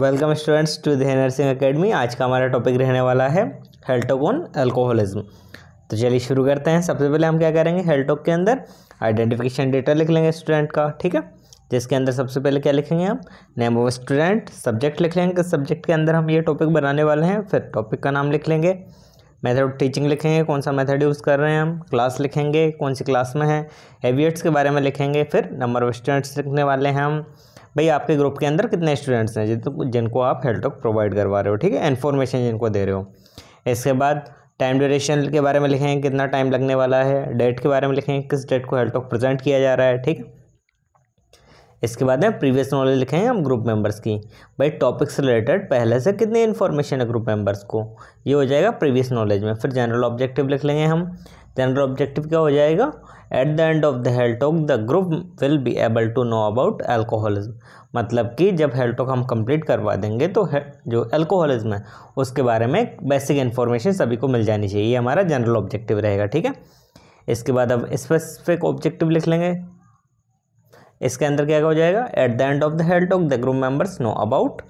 welcome students to the nursing academy आज का हमारा टॉपिक रहने वाला है हेल्टोकोन एल्कोहलिज्म तो चलिए शुरू करते हैं सबसे पहले हम क्या करेंगे हेल्टोक के अंदर आइडेंटिफिकेशन डेटा लिख लेंगे स्टूडेंट का ठीक है जिसके अंदर सबसे पहले क्या लिखेंगे हम नेम ऑफ स्टूडेंट सब्जेक्ट लिख लेंगे सब्जेक्ट के अंदर हम ये टॉपिक बनाने वाले हैं फिर टॉपिक का नाम लिख लेंगे मेथड ऑफ टीचिंग लिखेंगे कौन सा मेथड यूज़ कर रहे हैं हम क्लास लिखेंगे कौन सी क्लास में है एवियट्स के बारे में लिखेंगे फिर नंबर ऑफ स्टूडेंट्स लिखने वाले हैं हम भाई आपके ग्रुप के अंदर कितने स्टूडेंट्स हैं जिन जिनको आप हेल्टॉक प्रोवाइड करवा रहे हो ठीक है इन्फॉर्मेशन जिनको दे रहे हो इसके बाद टाइम ड्यूरेशन के बारे में लिखें कितना टाइम लगने वाला है डेट के बारे में लिखें किस डेट को हेल्टॉक प्रेजेंट किया जा रहा है ठीक है इसके बाद है प्रीवियस नॉलेज लिखे हैं हम ग्रुप मेंबर्स की भाई टॉपिक से रिलेटेड पहले से कितनी इन्फॉर्मेशन है ग्रुप मेंबर्स को ये हो जाएगा प्रीवियस नॉलेज में फिर जनरल ऑब्जेक्टिव लिख लेंगे हम जनरल ऑब्जेक्टिव क्या हो जाएगा at the end of the health talk the group will be able to know about alcoholism मतलब कि जब हेल्टॉक हम कंप्लीट करवा देंगे तो जो एल्कोहलिज्म है उसके बारे में बेसिक इन्फॉर्मेशन सभी को मिल जानी चाहिए ये हमारा जनरल ऑब्जेक्टिव रहेगा ठीक है इसके बाद अब स्पेसिफिक ऑब्जेक्टिव लिख लेंगे इसके अंदर क्या हो जाएगा at the end of the held of the group members know about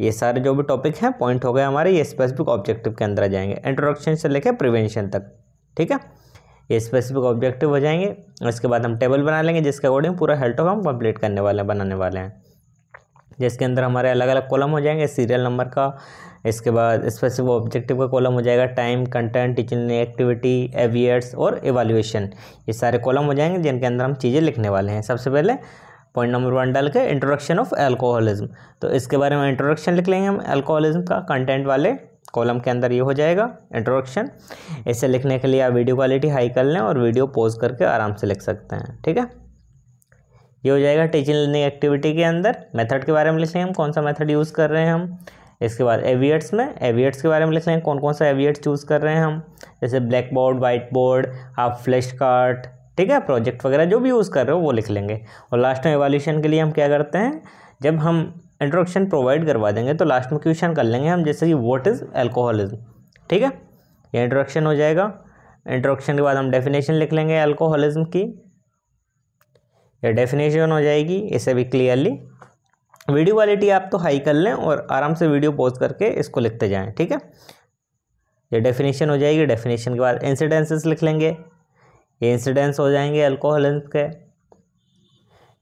ये सारे जो भी टॉपिक हैं पॉइंट हो गए हमारे ये स्पेसिफिक ऑब्जेक्टिव के अंदर आ जाएंगे इंट्रोडक्शन से लेकर प्रिवेंशन तक ठीक है ये स्पेसिफिक ऑब्जेक्टिव हो जाएंगे इसके बाद हम टेबल बना लेंगे जिसके अकॉर्डिंग पूरा हेल्थ ऑफ हम कंप्लीट करने वाले हैं बनाने वाले हैं जिसके अंदर हमारे अलग अलग कॉलम हो जाएंगे सीरियल नंबर का इसके बाद स्पेसिफिक ऑब्जेक्टिव का कॉलम हो जाएगा time content teaching activity AV aids और एवाल्यूएशन ये सारे कॉलम हो जाएंगे जिनके अंदर हम चीज़ें लिखने वाले हैं सबसे पहले पॉइंट नंबर वन डाल के इंट्रोडक्शन ऑफ एल्कोहलिज्म तो इसके बारे में इंट्रोडक्शन लिख लेंगे हम एल्कोहलिज्म का कंटेंट वाले कॉलम के अंदर ये हो जाएगा इंट्रोडक्शन इसे लिखने के लिए आप वीडियो क्वालिटी हाई कर लें और वीडियो पॉज करके आराम से लिख सकते हैं ठीक है ये हो जाएगा टीचिंग लर्निंग एक्टिविटी के अंदर मेथड के बारे में लिख लेंगे हम कौन सा मेथड यूज़ कर रहे हैं हम इसके बाद एवियट्स में एवियट्स के बारे में लिख लेंगे कौन कौन सा एवियट्स चूज़ कर रहे हैं हम जैसे ब्लैक बोर्ड वाइट बोर्ड आप फ्लैश कार्ड ठीक है प्रोजेक्ट वगैरह जो भी यूज़ कर रहे हो वो लिख लेंगे और लास्ट में एवोल्यूशन के लिए हम क्या करते हैं जब हम इंट्रोडक्शन प्रोवाइड करवा देंगे तो लास्ट में क्वेश्चन कर लेंगे हम जैसे कि वॉट इज़ एल्कोहलिज्म ठीक है ये इंट्रोडक्शन हो जाएगा इंट्रोडक्शन के बाद हम डेफिनेशन लिख लेंगे एल्कोहलिज्म की ये डेफिनेशन हो जाएगी इसे भी क्लियरली वीडियो क्वालिटी आप तो हाई कर लें और आराम से वीडियो पोज करके इसको लिखते जाएं ठीक है ये डेफिनेशन हो जाएगी डेफिनेशन के बाद इंसिडेंसेस लिख लेंगे ये इंसिडेंस हो जाएंगे अल्कोहल के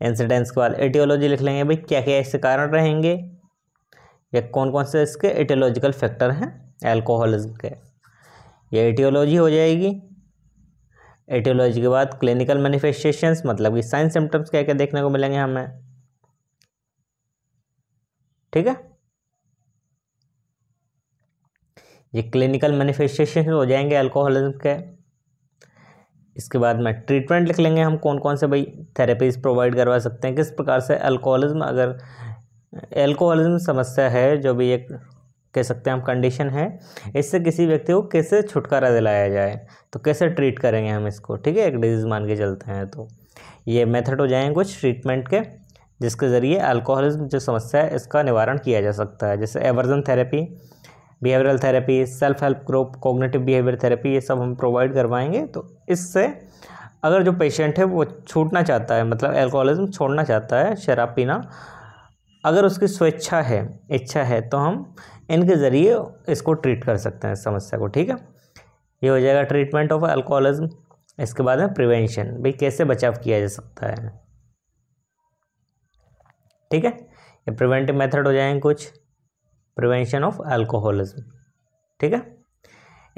इंसिडेंस के बाद एटियोलॉजी लिख लेंगे भाई क्या क्या इसके कारण रहेंगे या कौन कौन से इसके एटियोलॉजिकल फैक्टर हैं एल्कोहलिज्म के ये एटियोलॉजी हो जाएगी एटियोलॉजी के बाद क्लिनिकल मैनिफेस्टेशंस मतलब कि साइन सिम्टम्स क्या क्या देखने को मिलेंगे हमें ठीक है ये क्लिनिकल मैनिफेस्टेशन हो जाएंगे अल्कोहलिज्म के इसके बाद में ट्रीटमेंट लिख लेंगे हम कौन कौन से भाई थेरेपीज प्रोवाइड करवा सकते हैं किस प्रकार से अल्कोहलिज्म अगर एल्कोहलिज्म समस्या है जो भी एक कह सकते हैं हम कंडीशन है इससे किसी व्यक्ति को कैसे छुटकारा दिलाया जाए तो कैसे ट्रीट करेंगे हम इसको ठीक है एक डिजीज़ मान के चलते हैं तो ये मेथड हो जाएंगे कुछ ट्रीटमेंट के जिसके ज़रिए अल्कोहलिज्म जो समस्या है इसका निवारण किया जा सकता है जैसे aversion therapy behavioural therapy self help group cognitive behaviour therapy ये सब हम प्रोवाइड करवाएंगे तो इससे अगर जो पेशेंट है वो छूटना चाहता है मतलब एल्कोहलिज्म छोड़ना चाहता है शराब पीना अगर उसकी स्वेच्छा है इच्छा है तो हम इनके ज़रिए इसको ट्रीट कर सकते हैं समस्या को ठीक है ये हो जाएगा ट्रीटमेंट ऑफ अल्कोहलिज्म इसके बाद है प्रिवेंशन भाई कैसे बचाव किया जा सकता है ठीक है ये प्रिवेंटिव मेथड हो जाएंगे कुछ प्रिवेंशन ऑफ अल्कोहलिज्म ठीक है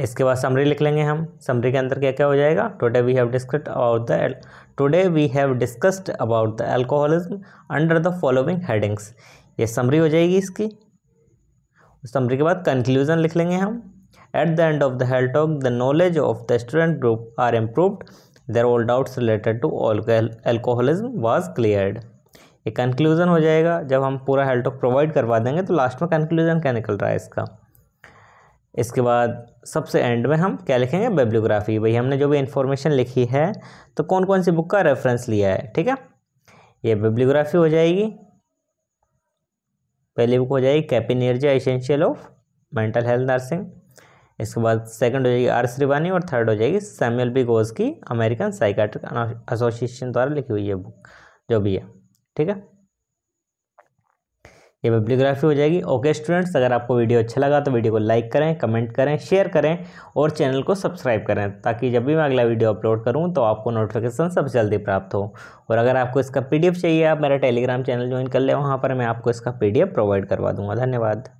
इसके बाद समरी लिख लेंगे हम समरी के अंदर क्या क्या हो जाएगा today we have discussed about the today we have discussed about the alcoholism under the following headings ये समरी हो जाएगी इसकी समरी के बाद कंक्लूजन लिख लेंगे हम at the end of the health talk the knowledge of the student group are improved their all doubts related to alcoholism was cleared ये कंक्लूजन हो जाएगा जब हम पूरा हेल टॉक प्रोवाइड करवा देंगे तो लास्ट में कंक्लूजन क्या निकल रहा है इसका इसके बाद सबसे एंड में हम क्या लिखेंगे बेब्लियोग्राफी भाई हमने जो भी इन्फॉर्मेशन लिखी है तो कौन कौन सी बुक का रेफरेंस लिया है ठीक है ये बेब्लियोग्राफी हो जाएगी पहली बुक हो जाएगी कैपिनर्जा essential of mental health nursing इसके बाद सेकंड हो जाएगी आर श्रीवानी और थर्ड हो जाएगी सैमुअल बी गोज की अमेरिकन साइकाट्रिक एसोसिएशन द्वारा लिखी हुई है बुक जो भी है ठीक है ये बिब्लियोग्राफी हो जाएगी ओके स्टूडेंट्स अगर आपको वीडियो अच्छा लगा तो वीडियो को लाइक करें कमेंट करें शेयर करें और चैनल को सब्सक्राइब करें ताकि जब भी मैं अगला वीडियो अपलोड करूँ तो आपको नोटिफिकेशन सबसे जल्दी प्राप्त हो और अगर आपको इसका पीडीएफ चाहिए आप मेरा टेलीग्राम चैनल ज्वाइन कर लें वहाँ पर मैं आपको इसका पी प्रोवाइड करवा दूँगा धन्यवाद